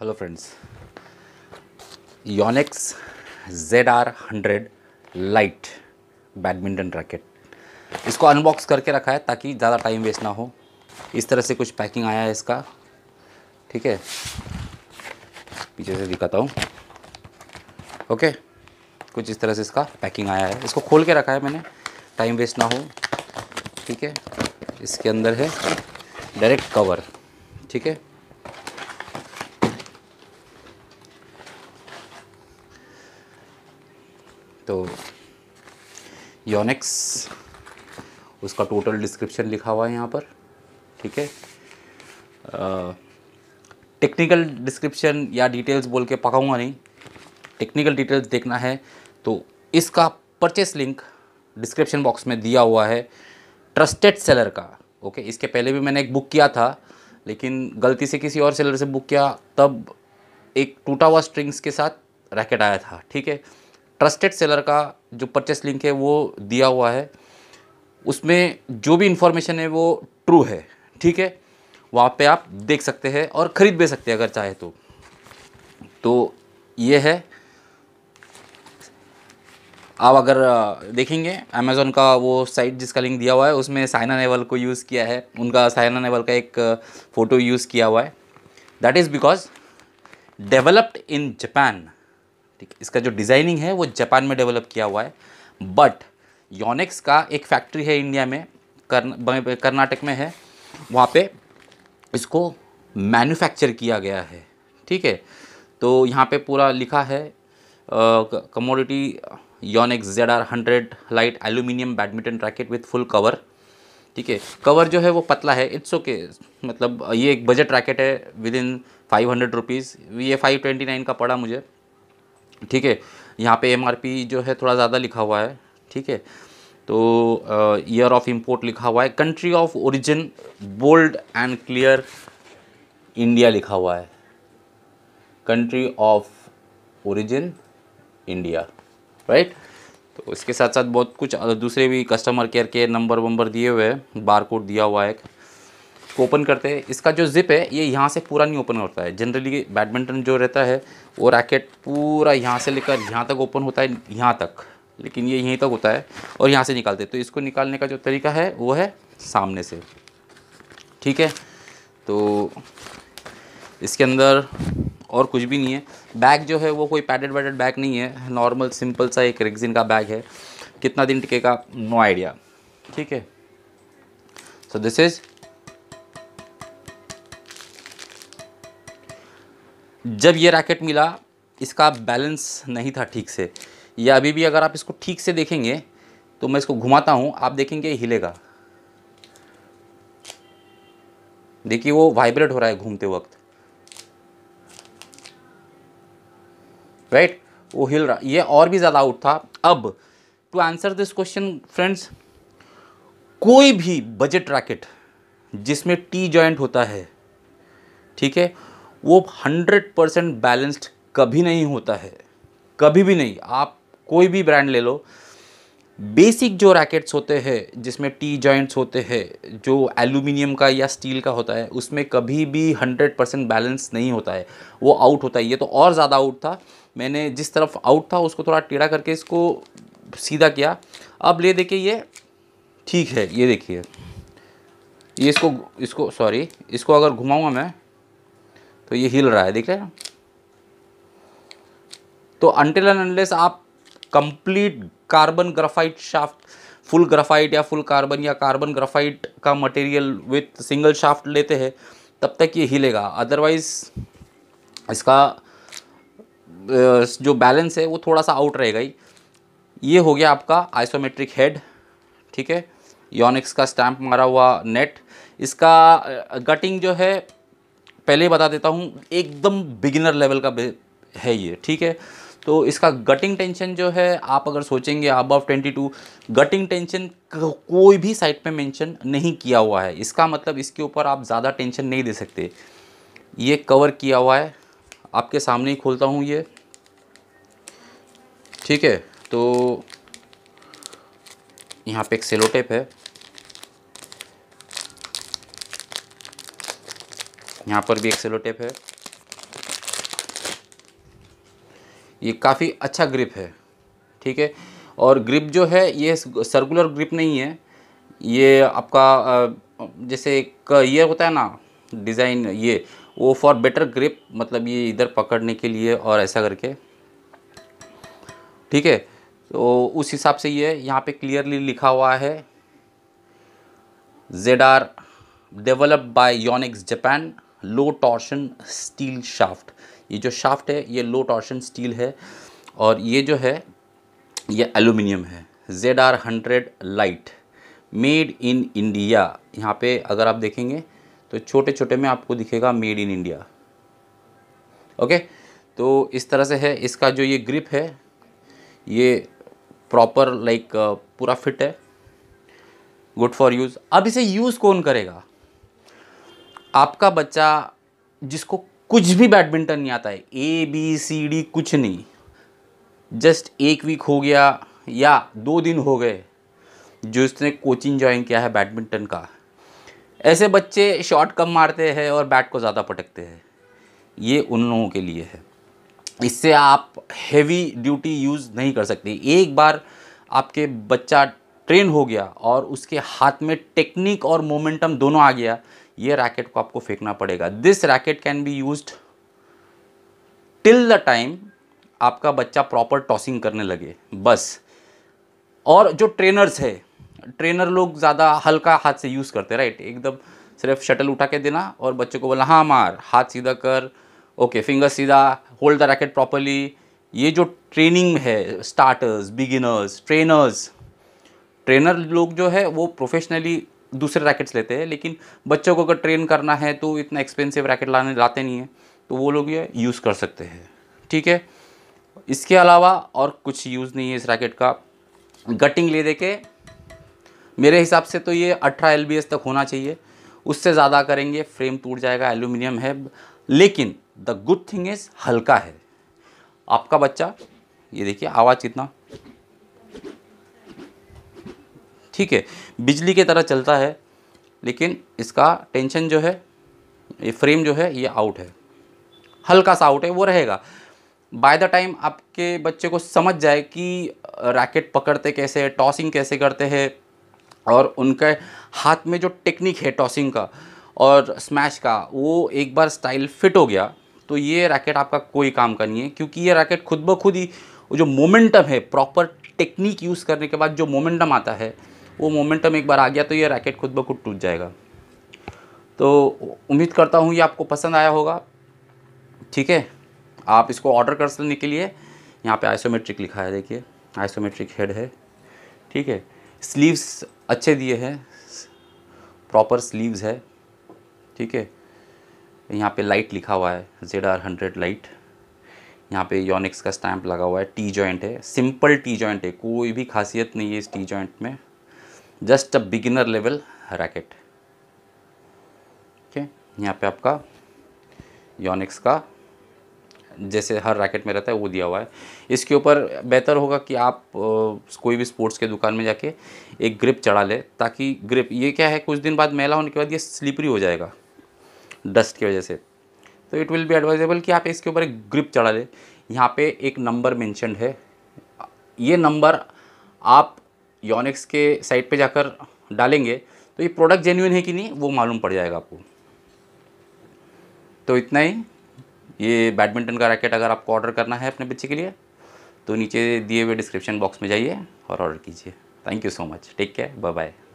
Hello friends Yonex Z R hundred light badminton racket इसको unbox करके रखा है ताकि ज़्यादा टाइम वेस्ट ना हो इस तरह से कुछ पैकिंग आया है इसका ठीक है पीछे से दिखाता हूँ ओके कुछ इस तरह से इसका पैकिंग आया है इसको खोल के रखा है मैंने टाइम वेस्ट ना हो ठीक है इसके अंदर है डायरेक्ट कवर ठीक है तो योनिक्स उसका टोटल डिस्क्रिप्शन लिखा हुआ है यहाँ पर ठीक है टेक्निकल डिस्क्रिप्शन या डिटेल्स बोल के पकाऊंगा नहीं टेक्निकल डिटेल्स देखना है तो इसका परचेस लिंक डिस्क्रिप्शन बॉक्स में दिया हुआ है ट्रस्टेड सेलर का ओके इसके पहले भी मैंने एक बुक किया था लेकिन गलती से किसी और सेलर से बुक किया तब एक टूटा हुआ स्ट्रिंग्स के साथ रैकेट आया था ठीक है ट्रस्टेड सेलर का जो परचेस लिंक है वो दिया हुआ है उसमें जो भी इन्फॉर्मेशन है वो ट्रू है ठीक है वहाँ पे आप देख सकते हैं और ख़रीद भी सकते हैं अगर चाहे तो तो ये है आप अगर देखेंगे अमेज़ोन का वो साइट जिसका लिंक दिया हुआ है उसमें साइना नेवल को यूज़ किया है उनका साइना नेवल का एक फ़ोटो यूज़ किया हुआ है that is because developed in Japan ठीक इसका जो डिज़ाइनिंग है वो जापान में डेवलप किया हुआ है बट योनिक्स का एक फैक्ट्री है इंडिया में कर्नाटक में है वहाँ पे इसको मैन्युफैक्चर किया गया है ठीक है तो यहाँ पे पूरा लिखा है commodity Yonex Z R hundred light aluminium badminton racket with full cover ठीक है कवर जो है वो पतला है इट्स ओके मतलब ये एक बजट रैकेट है within five hundred rupees ये फाइव ट्वेंटी नाइन का पड़ा मुझे ठीक है यहाँ पे एमआरपी जो है थोड़ा ज़्यादा लिखा हुआ है ठीक है तो ईयर ऑफ इम्पोर्ट लिखा हुआ है country of origin bold and clear India लिखा हुआ है country of origin India right तो इसके साथ साथ बहुत कुछ दूसरे भी कस्टमर केयर के नंबर वंबर दिए हुए हैं बार दिया हुआ है इसको ओपन करते हैं इसका जो ज़िप है ये यहाँ से पूरा नहीं ओपन होता है जनरली बैडमिंटन जो रहता है वो रैकेट पूरा यहाँ से लेकर यहाँ तक ओपन होता है यहाँ तक लेकिन ये यहीं तक होता है और यहाँ से निकालते हैं तो इसको निकालने का जो तरीका है वो है सामने से ठीक है तो इसके अंदर और कुछ भी नहीं है बैग जो है वो कोई पैडेड वैडेड बैग नहीं है नॉर्मल सिंपल सा एक रेगजिन का बैग है कितना दिन टिकेगा नो आइडिया ठीक है सो दिस इज़ जब ये रैकेट मिला इसका बैलेंस नहीं था ठीक से या अभी भी अगर आप इसको ठीक से देखेंगे तो मैं इसको घुमाता हूँ आप देखेंगे हिलेगा देखिए वो वाइब्रेट हो रहा है घूमते वक्त राइट right? वो हिल रहा ये और भी ज़्यादा आउट था अब to answer this question friends कोई भी बजट रैकेट जिसमें टी जॉइंट होता है ठीक है वो हंड्रेड परसेंट बैलेंस्ड कभी नहीं होता है कभी भी नहीं आप कोई भी ब्रांड ले लो बेसिक जो रैकेट्स होते हैं जिसमें टी जॉइंट्स होते हैं जो एल्यूमिनियम का या स्टील का होता है उसमें कभी भी हंड्रेड परसेंट बैलेंस नहीं होता है वो आउट होता है ये तो और ज़्यादा आउट था मैंने जिस तरफ आउट था उसको थोड़ा टेढ़ा करके इसको सीधा किया अब ले देखिए ये ठीक है ये देखिए ये इसको इसको सॉरी इसको अगर घुमाऊँगा मैं तो ये हिल रहा है देख रहे हैं तो अनटिल एंड अनलेस आप complete carbon graphite shaft full graphite या फुल कार्बन या कार्बन ग्राफाइट का मटेरियल विथ सिंगल शाफ्ट लेते हैं तब तक ये हिलेगा अदरवाइज़ इसका जो बैलेंस है वो थोड़ा सा आउट रहेगा ही ये हो गया आपका आइसोमेट्रिक हेड ठीक है योनिक्स का स्टैम्प मारा हुआ नेट इसका गटिंग जो है पहले बता देता हूँ एकदम बिगिनर लेवल का है ये ठीक है तो इसका गटिंग टेंशन जो है आप अगर सोचेंगे अब off twenty two getting tension कोई भी साइट पे मेंशन नहीं किया हुआ है इसका मतलब इसके ऊपर आप ज़्यादा टेंशन नहीं दे सकते ये कवर किया हुआ है आपके सामने ही खोलता हूँ ये ठीक है तो यहाँ पे एक सेलोटेप है यहाँ पर भी एक सेलो टेप है ये काफ़ी अच्छा ग्रिप है ठीक है और ग्रिप जो है ये सर्कुलर ग्रिप नहीं है ये आपका जैसे एक ये होता है ना डिज़ाइन ये वो फॉर बेटर ग्रिप मतलब ये इधर पकड़ने के लिए और ऐसा करके ठीक है तो उस हिसाब से ये यहाँ पे क्लियरली लिखा हुआ है Z R developed by Yonex Japan low torsion steel shaft ये जो शाफ्ट है ये लो टॉर्शन स्टील है और ये जो है ये एलुमिनियम है Z R hundred light made in India यहाँ पे अगर आप देखेंगे तो छोटे छोटे में आपको दिखेगा मेड इन इंडिया ओके तो इस तरह से है इसका जो ये ग्रिप है ये प्रॉपर लाइक पूरा फिट है गुड फॉर यूज़ अब इसे यूज़ कौन करेगा आपका बच्चा जिसको कुछ भी बैडमिंटन नहीं आता है ए बी सी डी कुछ नहीं जस्ट एक वीक हो गया या दो दिन हो गए जो इसने कोचिंग ज्वाइन किया है बैडमिंटन का ऐसे बच्चे शॉट कम मारते हैं और बैट को ज़्यादा पटकते हैं ये उन लोगों के लिए है इससे आप हेवी ड्यूटी यूज़ नहीं कर सकते एक बार आपके बच्चा ट्रेन हो गया और उसके हाथ में टेक्निक और मोमेंटम दोनों आ गया ये रैकेट को आपको फेंकना पड़ेगा this racket can be use till the time आपका बच्चा प्रॉपर टॉसिंग करने लगे बस और जो ट्रेनर्स है ट्रेनर लोग ज़्यादा हल्का हाथ से यूज़ करते राइट एकदम सिर्फ शटल उठा के देना और बच्चे को बोला हाँ मार हाथ सीधा कर ओके फिंगर सीधा होल्ड द रैकेट प्रॉपरली ये जो ट्रेनिंग है स्टार्टर्स बिगिनर्स ट्रेनर्स ट्रेनर लोग जो है वो प्रोफेशनली दूसरे रैकेट्स लेते हैं लेकिन बच्चों को अगर ट्रेन करना है तो इतना एक्सपेंसिव रैकेट लाने लाते नहीं है तो वो लोग ये यूज़ कर सकते हैं ठीक है इसके अलावा और कुछ यूज़ नहीं है इस रैकेट का गटिंग ले दे के मेरे हिसाब से तो ये अठारह एल तक होना चाहिए उससे ज़्यादा करेंगे फ्रेम टूट जाएगा एल्यूमिनियम है लेकिन द गुड थिंग इज़ हल्का है आपका बच्चा ये देखिए आवाज़ कितना ठीक है बिजली की तरह चलता है लेकिन इसका टेंशन जो है ये फ्रेम जो है ये आउट है हल्का सा आउट है वो रहेगा बाय द टाइम आपके बच्चे को समझ जाए कि रैकेट पकड़ते कैसे है टॉसिंग कैसे करते हैं और उनके हाथ में जो टेक्निक है टॉसिंग का और स्मैश का वो एक बार स्टाइल फिट हो गया तो ये रैकेट आपका कोई काम का नहीं है क्योंकि ये रैकेट खुद ब खुद ही जो मोमेंटम है प्रॉपर टेक्निक यूज़ करने के बाद जो मोमेंटम आता है वो मोमेंटम एक बार आ गया तो ये रैकेट खुद ब खुद टूट जाएगा तो उम्मीद करता हूँ ये आपको पसंद आया होगा ठीक है आप इसको ऑर्डर कर सकने के लिए यहाँ पे आइसोमेट्रिक लिखा है देखिए आइसोमेट्रिक हेड है ठीक है स्लीव्स अच्छे दिए हैं प्रॉपर स्लीव्स है ठीक है यहाँ पे लाइट लिखा हुआ है जेड आर हंड्रेड लाइट यहाँ पे योनिक्स का स्टैम्प लगा हुआ है टी जॉइंट है सिंपल टी जॉइंट है कोई भी खासियत नहीं है इस टी जॉइंट में just a beginner level racket okay यहाँ पे आपका योनिक्स का जैसे हर रैकेट में रहता है वो दिया हुआ है इसके ऊपर बेहतर होगा कि आप कोई भी स्पोर्ट्स के दुकान में जाके एक ग्रिप चढ़ा ले ताकि ग्रिप ये क्या है कुछ दिन बाद मेला होने के बाद ये स्लिपरी हो जाएगा डस्ट की वजह से तो इट विल बी एडवाइजेबल कि आप इसके ऊपर एक ग्रिप चढ़ा लें यहाँ पे एक नंबर मैंशनड है ये नंबर आप योनिक्स के साइट पे जाकर डालेंगे तो ये प्रोडक्ट जेन्यून है कि नहीं वो मालूम पड़ जाएगा आपको तो इतना ही ये बैडमिंटन का रैकेट अगर आपको ऑर्डर करना है अपने बच्चे के लिए तो नीचे दिए हुए डिस्क्रिप्शन बॉक्स में जाइए और ऑर्डर कीजिए thank you so much take care bye bye